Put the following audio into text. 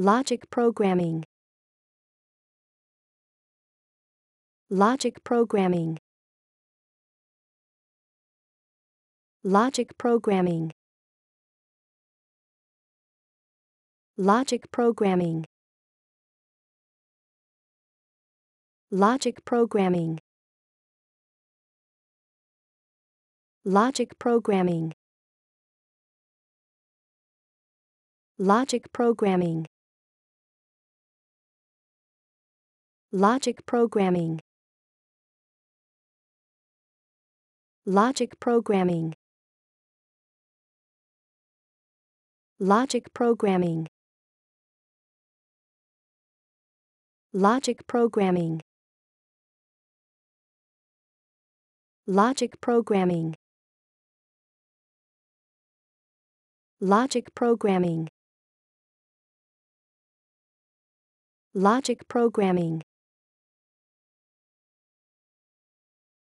Logic programming. Logic programming. Logic programming. Logic programming. Logic programming. Logic programming. Logic programming. Logic programming Logic programming Logic programming Logic programming Logic programming Logic programming Logic programming